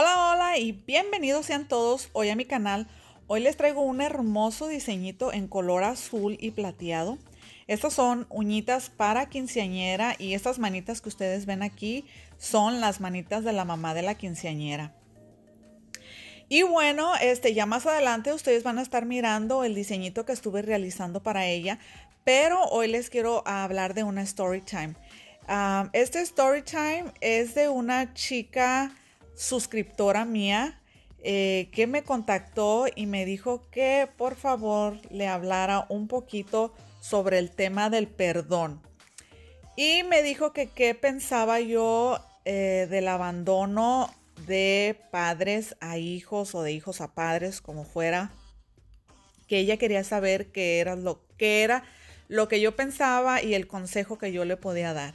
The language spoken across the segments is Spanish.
Hola, hola y bienvenidos sean todos hoy a mi canal. Hoy les traigo un hermoso diseñito en color azul y plateado. Estas son uñitas para quinceañera y estas manitas que ustedes ven aquí son las manitas de la mamá de la quinceañera. Y bueno, este ya más adelante ustedes van a estar mirando el diseñito que estuve realizando para ella, pero hoy les quiero hablar de una story time. Ah, este story time es de una chica suscriptora mía eh, que me contactó y me dijo que por favor le hablara un poquito sobre el tema del perdón. Y me dijo que qué pensaba yo eh, del abandono de padres a hijos o de hijos a padres, como fuera, que ella quería saber qué era lo que era lo que yo pensaba y el consejo que yo le podía dar.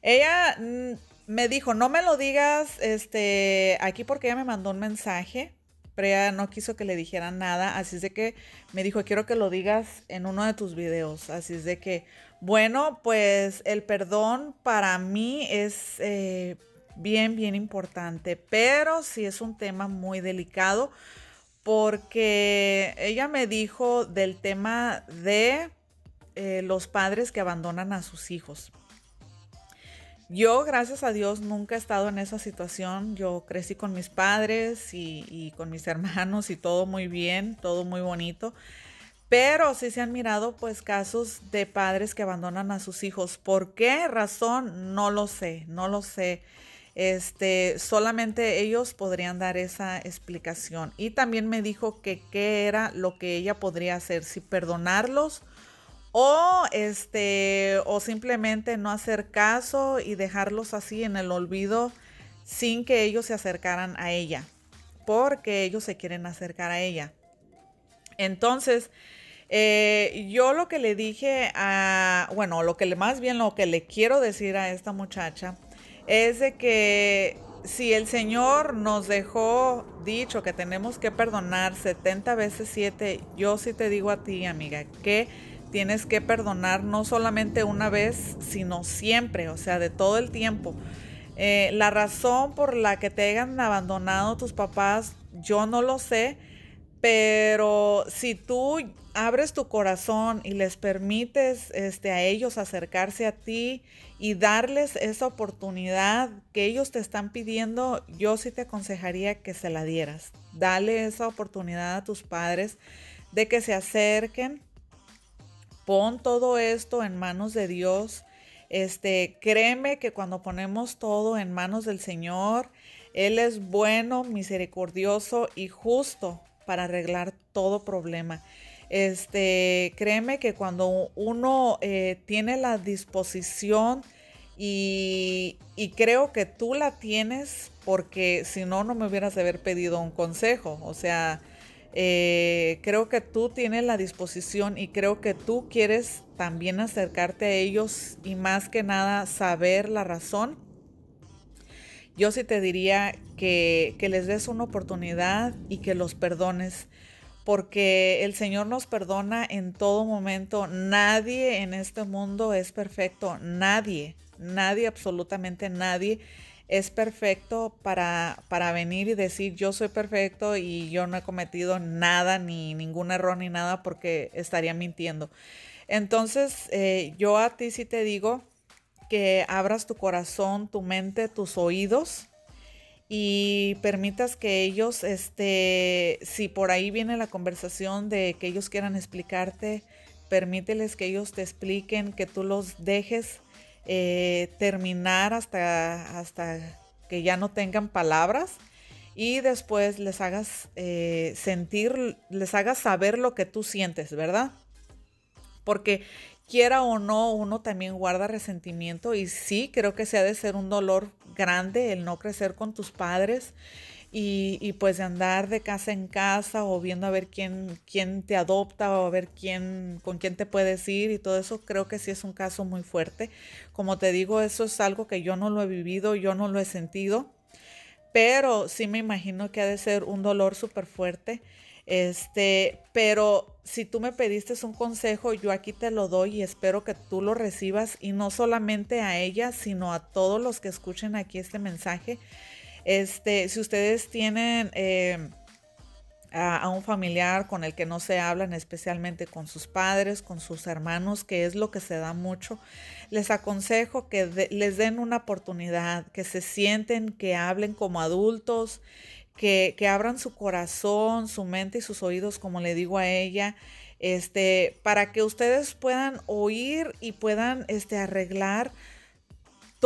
Ella mm, me dijo, no me lo digas este, aquí porque ella me mandó un mensaje, pero ella no quiso que le dijera nada, así es de que me dijo, quiero que lo digas en uno de tus videos, así es de que, bueno, pues el perdón para mí es eh, bien, bien importante, pero sí es un tema muy delicado porque ella me dijo del tema de eh, los padres que abandonan a sus hijos. Yo, gracias a Dios, nunca he estado en esa situación. Yo crecí con mis padres y, con mis hermanos y todo muy bien, todo muy bonito. Pero sí se han mirado pues casos de padres que abandonan a sus hijos. ¿Por qué razón? No lo sé, no lo sé. Este, solamente ellos podrían dar esa explicación. Y también me dijo que qué era lo que ella podría hacer, si perdonarlos o este, o simplemente no hacer caso y dejarlos así en el olvido sin que ellos se acercaran a ella, porque ellos se quieren acercar a ella. Entonces, eh, yo lo que le dije a, bueno, lo que le, más bien lo que le quiero decir a esta muchacha es de que si el Señor nos dejó dicho que tenemos que perdonar 70 veces 7, yo sí te digo a ti, amiga, que tienes que perdonar no solamente una vez, sino siempre, o sea, de todo el tiempo. Eh, la razón por la que te hayan abandonado tus papás, yo no lo sé, pero si tú abres tu corazón y les permites este, a ellos acercarse a ti y darles esa oportunidad que ellos te están pidiendo, yo sí te aconsejaría que se la dieras. Dale esa oportunidad a tus padres de que se acerquen Pon todo esto en manos de Dios. Este, créeme que cuando ponemos todo en manos del Señor, Él es bueno, misericordioso y justo para arreglar todo problema. Este, créeme que cuando uno eh, tiene la disposición y, y, creo que tú la tienes porque si no, no me hubieras de haber pedido un consejo. O sea, eh, creo que tú tienes la disposición y creo que tú quieres también acercarte a ellos y más que nada saber la razón. Yo sí te diría que, que les des una oportunidad y que los perdones, porque el Señor nos perdona en todo momento. Nadie en este mundo es perfecto, nadie, nadie, absolutamente nadie es perfecto para, para venir y decir yo soy perfecto y yo no he cometido nada, ni ningún error, ni nada, porque estaría mintiendo. Entonces, eh, yo a ti sí te digo que abras tu corazón, tu mente, tus oídos y permitas que ellos, este, si por ahí viene la conversación de que ellos quieran explicarte, permíteles que ellos te expliquen, que tú los dejes eh, terminar hasta, hasta que ya no tengan palabras y después les hagas eh, sentir, les hagas saber lo que tú sientes, ¿verdad? Porque quiera o no, uno también guarda resentimiento y sí, creo que se ha de ser un dolor grande el no crecer con tus padres y, pues de andar de casa en casa o viendo a ver quién, quién te adopta o a ver quién, con quién te puedes ir y todo eso, creo que sí es un caso muy fuerte. Como te digo, eso es algo que yo no lo he vivido, yo no lo he sentido, pero sí me imagino que ha de ser un dolor súper fuerte. Este, pero si tú me pediste un consejo, yo aquí te lo doy y espero que tú lo recibas y no solamente a ella, sino a todos los que escuchen aquí este mensaje este, si ustedes tienen eh, a, un familiar con el que no se hablan, especialmente con sus padres, con sus hermanos, que es lo que se da mucho, les aconsejo que les den una oportunidad, que se sienten, que hablen como adultos, que, abran su corazón, su mente y sus oídos, como le digo a ella, este, para que ustedes puedan oír y puedan este, arreglar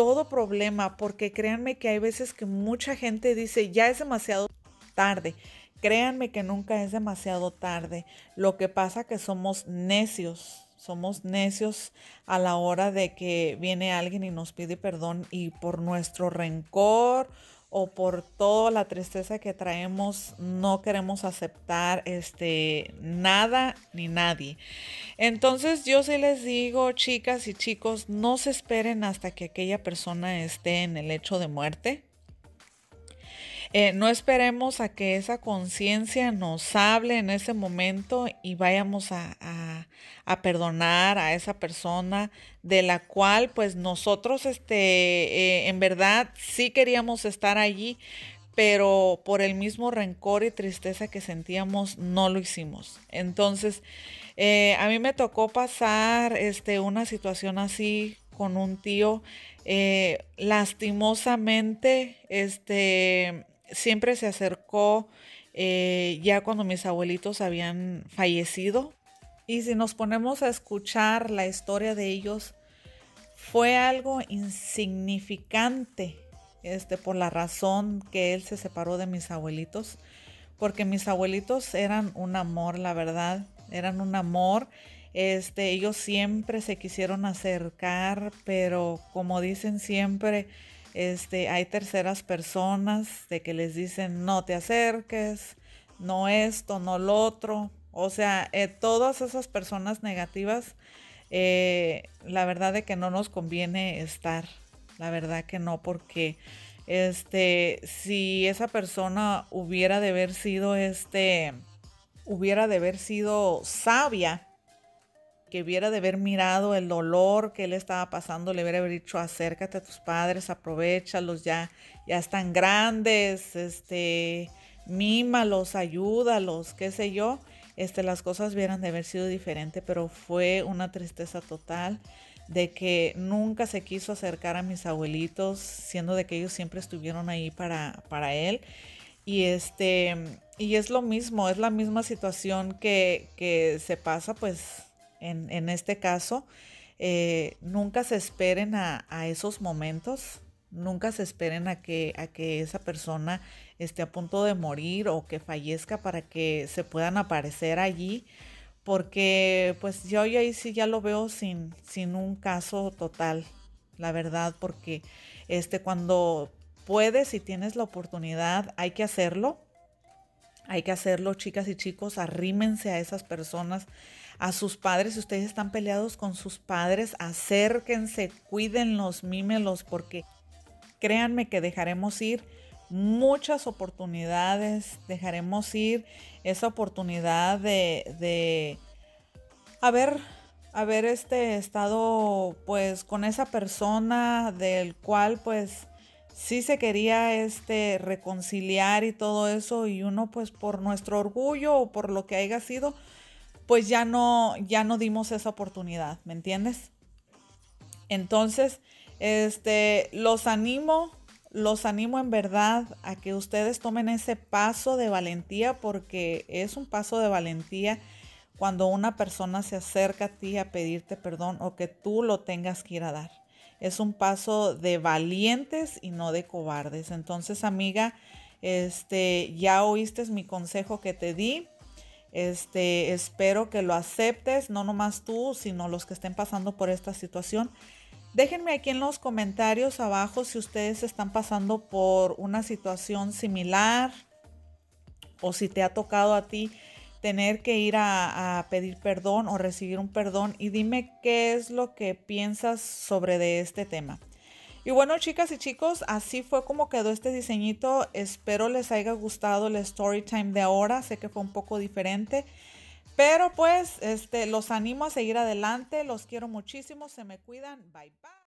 todo problema, porque créanme que hay veces que mucha gente dice, ya es demasiado tarde. Créanme que nunca es demasiado tarde. Lo que pasa que somos necios, somos necios a la hora de que viene alguien y nos pide perdón y por nuestro rencor o por toda la tristeza que traemos, no queremos aceptar este nada ni nadie. Entonces yo sí les digo, chicas y chicos, no se esperen hasta que aquella persona esté en el hecho de muerte. Eh, no esperemos a que esa conciencia nos hable en ese momento y vayamos a, perdonar a esa persona de la cual pues nosotros este, eh, en verdad sí queríamos estar allí, pero por el mismo rencor y tristeza que sentíamos no lo hicimos. Entonces, eh, a mí me tocó pasar este, una situación así con un tío. lastimosamente, este, siempre se acercó eh, ya cuando mis abuelitos habían fallecido. Y si nos ponemos a escuchar la historia de ellos, fue algo insignificante este, por la razón que él se separó de mis abuelitos, porque mis abuelitos eran un amor, la verdad, eran un amor. Este, ellos siempre se quisieron acercar, pero como dicen siempre, este, hay terceras personas de que les dicen no te acerques, no esto, no lo otro. O sea, eh, todas esas personas negativas, eh, la verdad de que no nos conviene estar. La verdad que no, porque este, si esa persona hubiera de haber sido este, hubiera de haber sido sabia, que hubiera de haber mirado el dolor que él estaba pasando, le hubiera dicho, acércate a tus padres, aprovechalos, ya, ya están grandes, este, mímalos, ayúdalos, qué sé yo. Este, las cosas hubieran de haber sido diferentes, pero fue una tristeza total de que nunca se quiso acercar a mis abuelitos, siendo de que ellos siempre estuvieron ahí para, para él. Y este, y es lo mismo, es la misma situación que, que se pasa pues en, este caso, eh, nunca se esperen a, esos momentos, nunca se esperen a que, a que esa persona esté a punto de morir o que fallezca para que se puedan aparecer allí, porque pues yo ahí sí ya lo veo sin, sin un caso total, la verdad, porque este, cuando puedes y tienes la oportunidad hay que hacerlo hay que hacerlo, chicas y chicos, arrímense a esas personas, a sus padres. Si ustedes están peleados con sus padres, acérquense, cuídenlos, mímelos, porque créanme que dejaremos ir muchas oportunidades, dejaremos ir esa oportunidad de, de haber, haber este estado pues con esa persona del cual pues si se quería este, reconciliar y todo eso y uno pues por nuestro orgullo o por lo que haya sido, pues ya no, ya no dimos esa oportunidad, ¿me entiendes? Entonces, este, los animo, los animo en verdad a que ustedes tomen ese paso de valentía porque es un paso de valentía cuando una persona se acerca a ti a pedirte perdón o que tú lo tengas que ir a dar es un paso de valientes y no de cobardes. Entonces, amiga, este, ya oíste mi consejo que te di. Este, espero que lo aceptes, no nomás tú, sino los que estén pasando por esta situación. Déjenme aquí en los comentarios abajo si ustedes están pasando por una situación similar o si te ha tocado a ti tener que ir a, pedir perdón o recibir un perdón y dime qué es lo que piensas sobre de este tema. Y bueno, chicas y chicos, así fue como quedó este diseñito. Espero les haya gustado el story time de ahora. Sé que fue un poco diferente. Pero pues este, los animo a seguir adelante. Los quiero muchísimo. Se me cuidan. Bye bye.